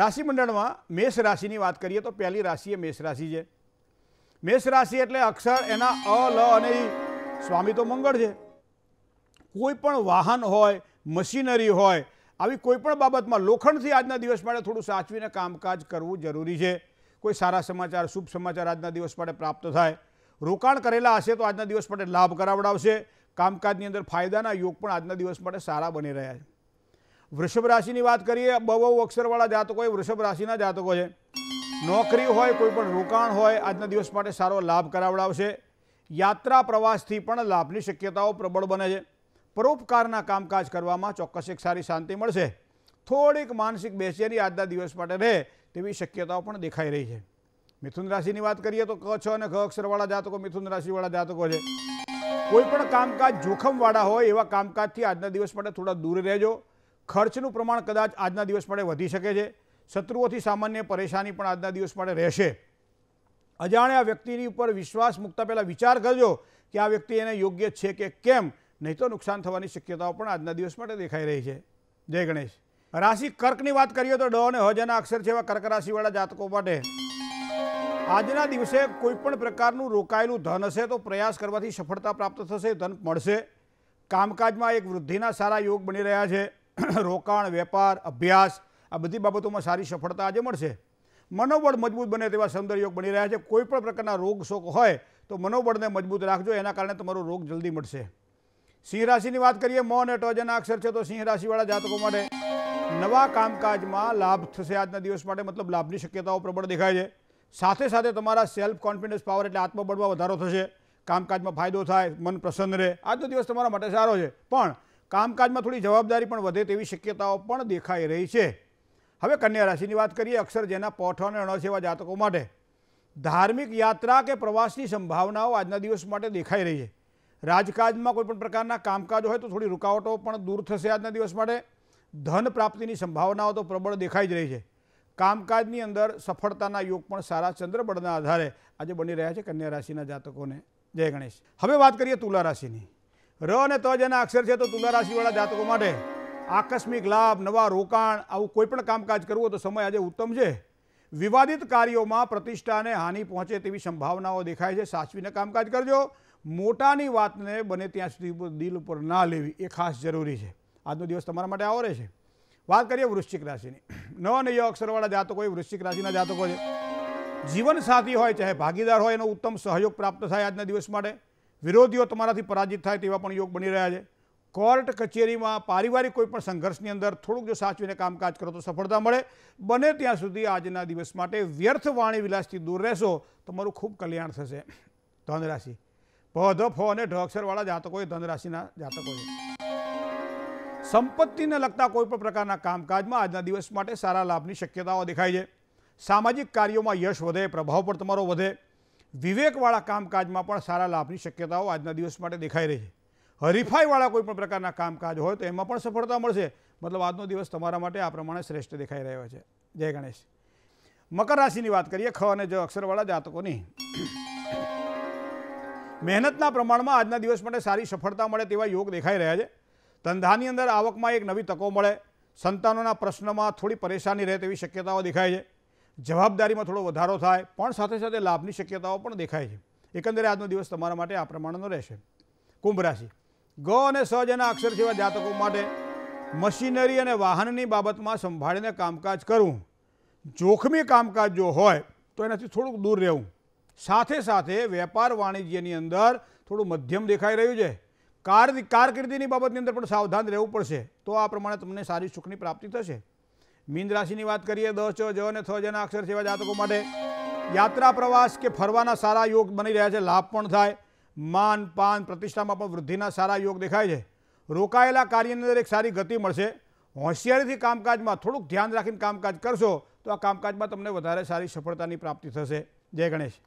રાશિમંડળમાં મેષ રાશિની વાત કરીએ તો પહેલી રાશિ એ મેષ રાશિ છે મેષ રાશિ એટલે અક્ષર એના અ લ અને સ્વામી તો મંગળ છે કોઈ પણ વાહન હોય મશીનરી હોય આવી કોઈ પણ બાબતમાં લોખંડથી આજના દિવસ માટે થોડું સાચવીને કામકાજ કરવું જરૂરી છે કોઈ સારા સમાચાર શુભ સમાચાર આજના દિવસ માટે પ્રાપ્ત થાય રોકાણ કરેલા હશે તો આજના દિવસ માટે લાભ કરાવડાવશે કામકાજની અંદર ફાયદાના યોગ પણ આજના દિવસ માટે સારા બની રહ્યા છે વૃષભ રાશિની વાત કરીએ બહુ અક્ષરવાળા જાતકો એ વૃષભ રાશિના જાતકો છે નોકરી હોય કોઈ પણ રોકાણ હોય આજના દિવસ માટે સારો લાભ કરાવડાવશે યાત્રા પ્રવાસથી પણ લાભની શક્યતાઓ પ્રબળ બને છે પરોપકારના કામકાજ કરવામાં ચોક્કસ એક સારી શાંતિ મળશે થોડીક માનસિક બેચેની આજના દિવસ માટે રહે તેવી શક્યતાઓ પણ દેખાઈ રહી છે મિથુન રાશિની વાત કરીએ તો ક છ અને ખ અક્ષરવાળા જાતકો મિથુન રાશિવાળા જાતકો છે કોઈ પણ કામકાજ જોખમવાળા હોય એવા કામકાજથી આજના દિવસ માટે થોડા દૂર રહેજો ખર્ચનું પ્રમાણ કદાચ આજના દિવસ માટે વધી શકે છે શત્રુઓથી સામાન્ય પરેશાની પણ આજના દિવસ માટે રહેશે અજાણ્યા વ્યક્તિની ઉપર વિશ્વાસ મૂકતા પહેલાં વિચાર કરજો કે આ વ્યક્તિ એને યોગ્ય છે કે કેમ નહીં તો નુકસાન થવાની શક્યતાઓ પણ આજના દિવસ માટે દેખાઈ રહી છે જય ગણેશ રાશિ કર્કની વાત કરીએ તો ડ અને હજના અક્ષર છે એવા કર્ક રાશિવાળા જાતકો માટે આજના દિવસે કોઈપણ પ્રકારનું રોકાયેલું ધન હશે તો પ્રયાસ કરવાથી સફળતા પ્રાપ્ત થશે ધન મળશે કામકાજમાં એક વૃદ્ધિના સારા યોગ બની રહ્યા છે રોકાણ વેપાર અભ્યાસ આ બધી બાબતોમાં સારી સફળતા આજે મળશે મનોબળ મજબૂત બને તેવા સૌંદર્યોગ બની રહ્યા છે કોઈ પણ પ્રકારના રોગ શોક હોય તો મનોબળને મજબૂત રાખજો એના કારણે તમારો રોગ જલ્દી મળશે સિંહ રાશિની વાત કરીએ મો અને ટજના અક્ષર છે તો સિંહ રાશિવાળા જાતકો માટે નવા કામકાજમાં લાભ થશે આજના દિવસ માટે મતલબ લાભની શક્યતાઓ પ્રબળ દેખાય છે સાથે સાથે તમારા સેલ્ફ કોન્ફિડન્સ પાવર એટલે આત્મબળમાં વધારો થશે કામકાજમાં ફાયદો થાય મન પ્રસન્ન રહે આજનો દિવસ તમારા માટે સારો છે પણ કામકાજમાં થોડી જવાબદારી પણ વધે તેવી શક્યતાઓ પણ દેખાઈ રહી છે હવે કન્યા રાશિની વાત કરીએ અક્ષર જેના પોઠો અને અણસ એવા જાતકો માટે ધાર્મિક યાત્રા કે પ્રવાસની સંભાવનાઓ આજના દિવસ માટે દેખાઈ રહી છે રાજકાજમાં કોઈપણ પ્રકારના કામકાજ હોય તો થોડી રૂકાવટો પણ દૂર થશે આજના દિવસ માટે ધન પ્રાપ્તિની સંભાવનાઓ તો પ્રબળ દેખાઈ જ રહી છે કામકાજની અંદર સફળતાના યોગ પણ સારા ચંદ્રબળના આધારે આજે બની રહ્યા છે કન્યા રાશિના જાતકોને જય ગણેશ હવે વાત કરીએ તુલા રાશિની ર અને ત જેના અક્ષર છે તો તુલા રાશિવાળા જાતકો માટે આકસ્મિક લાભ નવા રોકાણ આવું કોઈ પણ કામકાજ કરવું તો સમય આજે ઉત્તમ છે વિવાદિત કાર્યોમાં પ્રતિષ્ઠાને હાનિ પહોંચે તેવી સંભાવનાઓ દેખાય છે સાચવીને કામકાજ કરજો મોટાની વાતને બને ત્યાં સુધી દિલ ઉપર ના લેવી એ ખાસ જરૂરી છે આજનો દિવસ તમારા માટે આવો છે વાત કરીએ વૃશ્ચિક રાશિની ન અને ય અક્ષરવાળા જાતકો એ વૃશ્ચિક રાશિના જાતકો છે જીવનસાથી હોય ચાહે ભાગીદાર હોય એનો ઉત્તમ સહયોગ પ્રાપ્ત થાય આજના દિવસ માટે વિરોધીઓ તમારાથી પરાજિત થાય તેવા પણ યોગ બની રહ્યા છે કોર્ટ કચેરીમાં પારિવારિક કોઈપણ સંઘર્ષની અંદર થોડુંક જો સાચવીને કામકાજ કરો તો સફળતા મળે બને ત્યાં સુધી આજના દિવસ માટે વ્યર્થ વાણી વિલાસથી દૂર રહેશો તમારું ખૂબ કલ્યાણ થશે ધનરાશિ પ ધ ફ અને ઢ અક્ષરવાળા જાતકો જાતકોએ ધનરાશિના જાતકોએ સંપત્તિને લગતા કોઈપણ પ્રકારના કામકાજમાં આજના દિવસ માટે સારા લાભની શક્યતાઓ દેખાય છે સામાજિક કાર્યોમાં યશ વધે પ્રભાવ પણ તમારો વધે વિવેકવાળા કામકાજમાં પણ સારા લાભની શક્યતાઓ આજના દિવસ માટે દેખાઈ રહી છે હરીફાઈવાળા કોઈ પણ પ્રકારના કામકાજ હોય તો એમાં પણ સફળતા મળશે મતલબ આજનો દિવસ તમારા માટે આ પ્રમાણે શ્રેષ્ઠ દેખાઈ રહ્યો છે જય ગણેશ મકર રાશિની વાત કરીએ ખ અને જ અક્ષરવાળા જાતકોની મહેનતના પ્રમાણમાં આજના દિવસ માટે સારી સફળતા મળે તેવા યોગ દેખાઈ રહ્યા છે ધંધાની અંદર આવકમાં એક નવી તકો મળે સંતાનોના પ્રશ્નમાં થોડી પરેશાની રહે તેવી શક્યતાઓ દેખાય છે જવાબદારીમાં થોડો વધારો થાય પણ સાથે સાથે લાભની શક્યતાઓ પણ દેખાય છે એકંદરે આજનો દિવસ તમારા માટે આ પ્રમાણનો રહેશે કુંભ રાશિ ગ અને સજ એના અક્ષર જેવા જાતકો માટે મશીનરી અને વાહનની બાબતમાં સંભાળીને કામકાજ કરવું જોખમી કામકાજ જો હોય તો એનાથી થોડુંક દૂર રહેવું સાથે સાથે વેપાર વાણિજ્યની અંદર થોડું મધ્યમ દેખાઈ રહ્યું છે કાર કારકિર્દીની બાબતની અંદર પણ સાવધાન રહેવું પડશે તો આ પ્રમાણે તમને સારી સુખની પ્રાપ્તિ થશે મીન રાશિની વાત કરીએ દસ છ જ અને છ જેના અક્ષર સેવા જાતકો માટે યાત્રા પ્રવાસ કે ફરવાના સારા યોગ બની રહ્યા છે લાભ પણ થાય માન પાન પ્રતિષ્ઠામાં પણ વૃદ્ધિના સારા યોગ દેખાય છે રોકાયેલા કાર્યની અંદર એક સારી ગતિ મળશે હોશિયારીથી કામકાજમાં થોડુંક ધ્યાન રાખીને કામકાજ કરશો તો આ કામકાજમાં તમને વધારે સારી સફળતાની પ્રાપ્તિ થશે જય ગણેશ